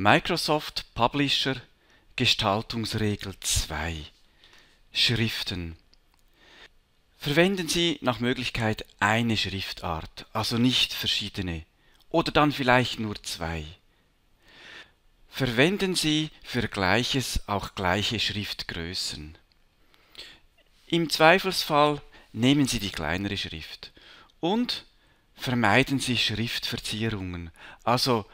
Microsoft Publisher Gestaltungsregel 2 Schriften Verwenden Sie nach Möglichkeit eine Schriftart, also nicht verschiedene, oder dann vielleicht nur zwei. Verwenden Sie für Gleiches auch gleiche Schriftgrößen. Im Zweifelsfall nehmen Sie die kleinere Schrift und vermeiden Sie Schriftverzierungen, also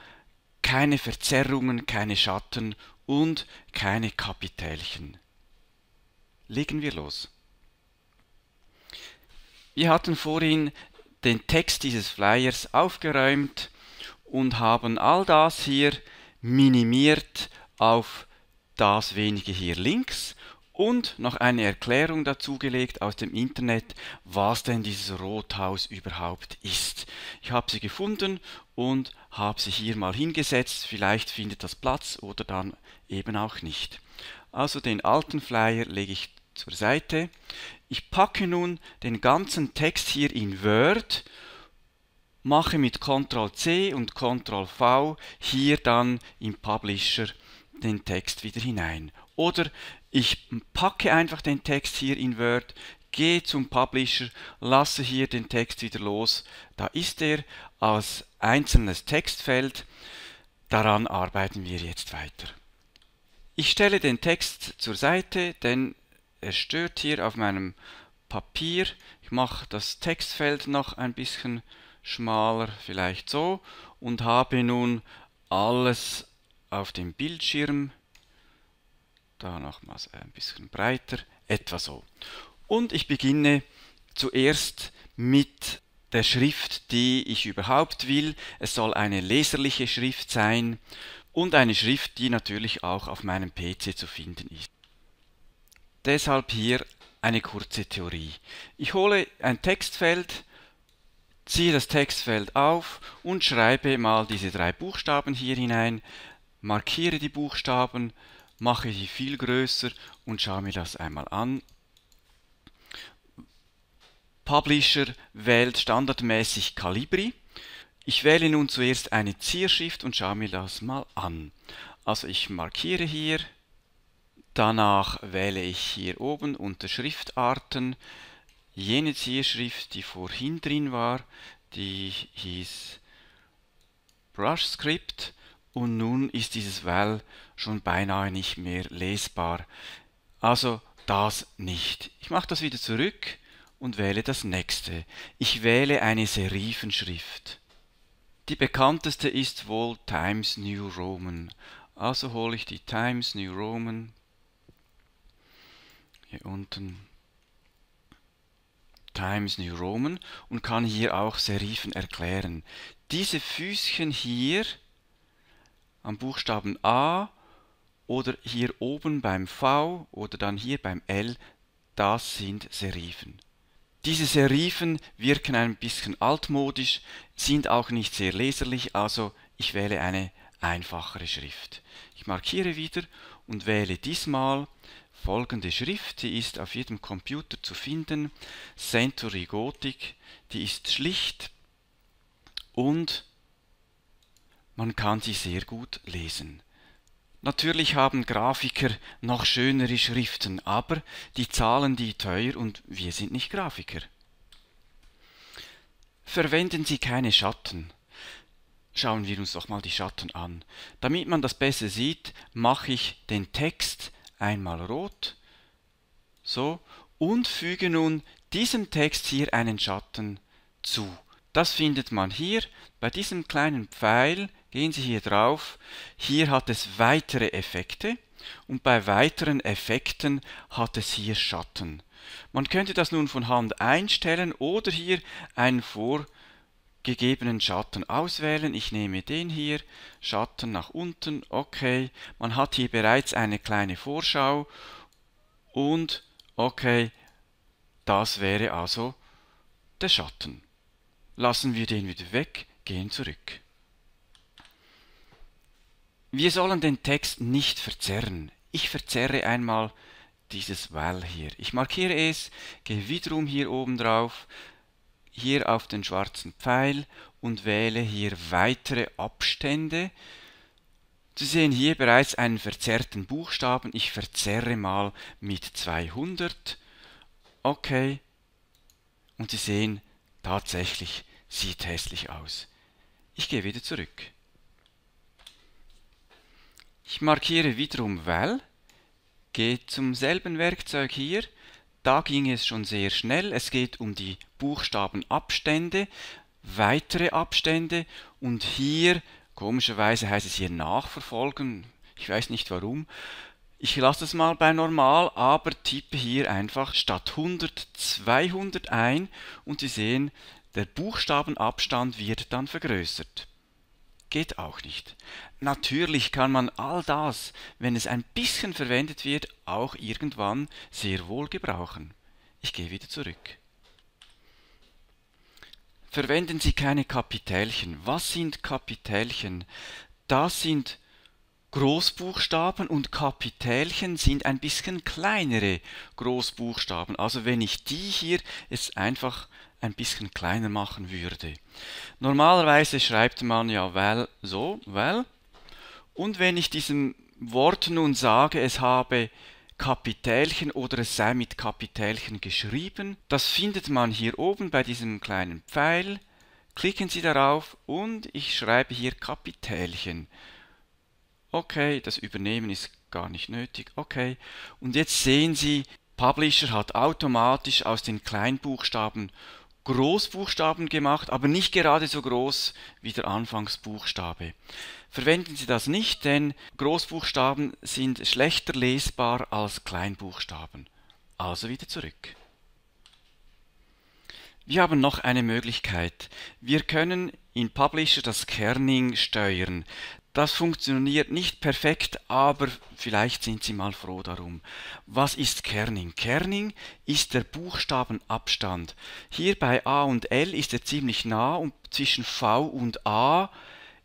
keine Verzerrungen, keine Schatten und keine Kapitälchen. Legen wir los. Wir hatten vorhin den Text dieses Flyers aufgeräumt und haben all das hier minimiert auf das wenige hier links und noch eine Erklärung dazugelegt aus dem Internet, was denn dieses Rothaus überhaupt ist. Ich habe sie gefunden und habe sie hier mal hingesetzt. Vielleicht findet das Platz oder dann eben auch nicht. Also den alten Flyer lege ich zur Seite. Ich packe nun den ganzen Text hier in Word, mache mit Ctrl-C und Ctrl-V hier dann im Publisher den Text wieder hinein oder ich packe einfach den Text hier in Word, gehe zum Publisher, lasse hier den Text wieder los. Da ist er als einzelnes Textfeld. Daran arbeiten wir jetzt weiter. Ich stelle den Text zur Seite, denn er stört hier auf meinem Papier. Ich mache das Textfeld noch ein bisschen schmaler, vielleicht so, und habe nun alles auf dem Bildschirm. Da nochmals ein bisschen breiter, etwa so. Und ich beginne zuerst mit der Schrift, die ich überhaupt will. Es soll eine leserliche Schrift sein und eine Schrift, die natürlich auch auf meinem PC zu finden ist. Deshalb hier eine kurze Theorie. Ich hole ein Textfeld, ziehe das Textfeld auf und schreibe mal diese drei Buchstaben hier hinein, markiere die Buchstaben mache die viel größer und schaue mir das einmal an. Publisher wählt standardmäßig Calibri. Ich wähle nun zuerst eine Zierschrift und schaue mir das mal an. Also ich markiere hier, danach wähle ich hier oben unter Schriftarten jene Zierschrift, die vorhin drin war, die hieß Brush Script und nun ist dieses Well schon beinahe nicht mehr lesbar. Also das nicht. Ich mache das wieder zurück und wähle das nächste. Ich wähle eine Serifenschrift. Die bekannteste ist wohl Times New Roman. Also hole ich die Times New Roman hier unten Times New Roman und kann hier auch Serifen erklären. Diese Füßchen hier am Buchstaben A oder hier oben beim V oder dann hier beim L, das sind Serifen. Diese Serifen wirken ein bisschen altmodisch, sind auch nicht sehr leserlich, also ich wähle eine einfachere Schrift. Ich markiere wieder und wähle diesmal folgende Schrift, die ist auf jedem Computer zu finden, Century Gothic, die ist schlicht und man kann sie sehr gut lesen. Natürlich haben Grafiker noch schönere Schriften, aber die zahlen die teuer und wir sind nicht Grafiker. Verwenden Sie keine Schatten. Schauen wir uns doch mal die Schatten an. Damit man das besser sieht, mache ich den Text einmal rot, so, und füge nun diesem Text hier einen Schatten zu. Das findet man hier bei diesem kleinen Pfeil Gehen Sie hier drauf. Hier hat es weitere Effekte und bei weiteren Effekten hat es hier Schatten. Man könnte das nun von Hand einstellen oder hier einen vorgegebenen Schatten auswählen. Ich nehme den hier, Schatten nach unten, okay. Man hat hier bereits eine kleine Vorschau und okay, das wäre also der Schatten. Lassen wir den wieder weg, gehen zurück. Wir sollen den Text nicht verzerren. Ich verzerre einmal dieses Well hier. Ich markiere es, gehe wiederum hier oben drauf, hier auf den schwarzen Pfeil und wähle hier weitere Abstände. Sie sehen hier bereits einen verzerrten Buchstaben. Ich verzerre mal mit 200. Okay. Und Sie sehen, tatsächlich sieht hässlich aus. Ich gehe wieder zurück. Ich markiere wiederum Well, gehe zum selben Werkzeug hier. Da ging es schon sehr schnell. Es geht um die Buchstabenabstände, weitere Abstände und hier, komischerweise heißt es hier nachverfolgen. Ich weiß nicht warum. Ich lasse es mal bei normal, aber tippe hier einfach statt 100 200 ein und Sie sehen, der Buchstabenabstand wird dann vergrößert geht auch nicht. Natürlich kann man all das, wenn es ein bisschen verwendet wird, auch irgendwann sehr wohl gebrauchen. Ich gehe wieder zurück. Verwenden Sie keine Kapitälchen. Was sind Kapitälchen? Das sind Großbuchstaben und Kapitelchen sind ein bisschen kleinere Großbuchstaben. Also wenn ich die hier jetzt einfach ein bisschen kleiner machen würde. Normalerweise schreibt man ja well so, well. Und wenn ich diesem Wort nun sage, es habe Kapitelchen oder es sei mit Kapitelchen geschrieben, das findet man hier oben bei diesem kleinen Pfeil. Klicken Sie darauf und ich schreibe hier Kapitelchen. Okay, das Übernehmen ist gar nicht nötig. Okay. Und jetzt sehen Sie, Publisher hat automatisch aus den Kleinbuchstaben Großbuchstaben gemacht, aber nicht gerade so groß wie der Anfangsbuchstabe. Verwenden Sie das nicht, denn Großbuchstaben sind schlechter lesbar als Kleinbuchstaben. Also wieder zurück. Wir haben noch eine Möglichkeit. Wir können in Publisher das Kerning steuern. Das funktioniert nicht perfekt, aber vielleicht sind Sie mal froh darum. Was ist Kerning? Kerning ist der Buchstabenabstand. Hier bei A und L ist er ziemlich nah und zwischen V und A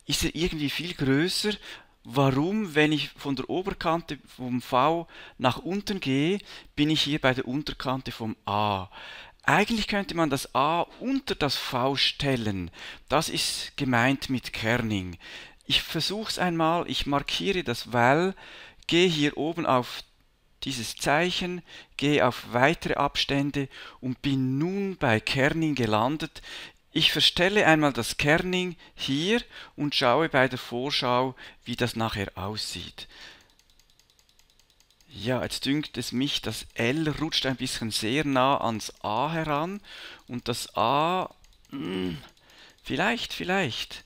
ist er irgendwie viel größer. Warum, wenn ich von der Oberkante vom V nach unten gehe, bin ich hier bei der Unterkante vom A. Eigentlich könnte man das A unter das V stellen. Das ist gemeint mit Kerning. Ich versuche es einmal, ich markiere das Well, gehe hier oben auf dieses Zeichen, gehe auf weitere Abstände und bin nun bei Kerning gelandet. Ich verstelle einmal das Kerning hier und schaue bei der Vorschau, wie das nachher aussieht. Ja, jetzt dünkt es mich, das L rutscht ein bisschen sehr nah ans A heran und das A, mh, hm, vielleicht, vielleicht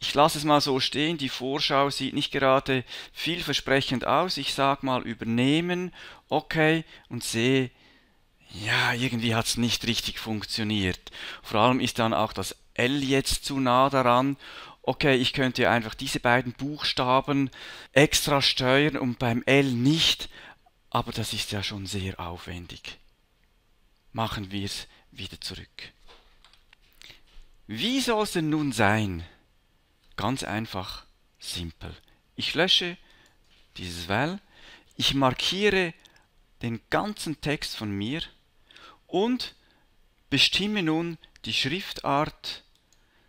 ich lasse es mal so stehen, die Vorschau sieht nicht gerade vielversprechend aus. Ich sage mal übernehmen, okay, und sehe, ja, irgendwie hat es nicht richtig funktioniert. Vor allem ist dann auch das L jetzt zu nah daran. Okay, ich könnte einfach diese beiden Buchstaben extra steuern und beim L nicht, aber das ist ja schon sehr aufwendig. Machen wir es wieder zurück. Wie soll es denn nun sein? Ganz einfach, simpel. Ich lösche dieses Well, ich markiere den ganzen Text von mir und bestimme nun die Schriftart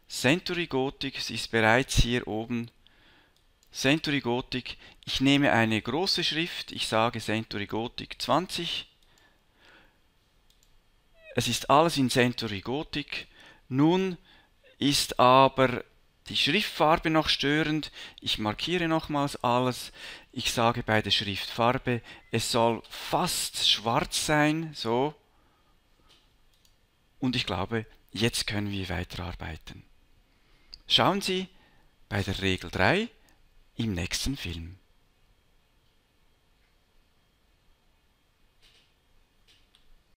Century Gothic, sie ist bereits hier oben. Century Gothic, ich nehme eine große Schrift, ich sage Century Gothic 20. Es ist alles in Century Gothic. Nun ist aber die Schriftfarbe noch störend. Ich markiere nochmals alles. Ich sage bei der Schriftfarbe, es soll fast schwarz sein, so. Und ich glaube, jetzt können wir weiterarbeiten. Schauen Sie bei der Regel 3 im nächsten Film.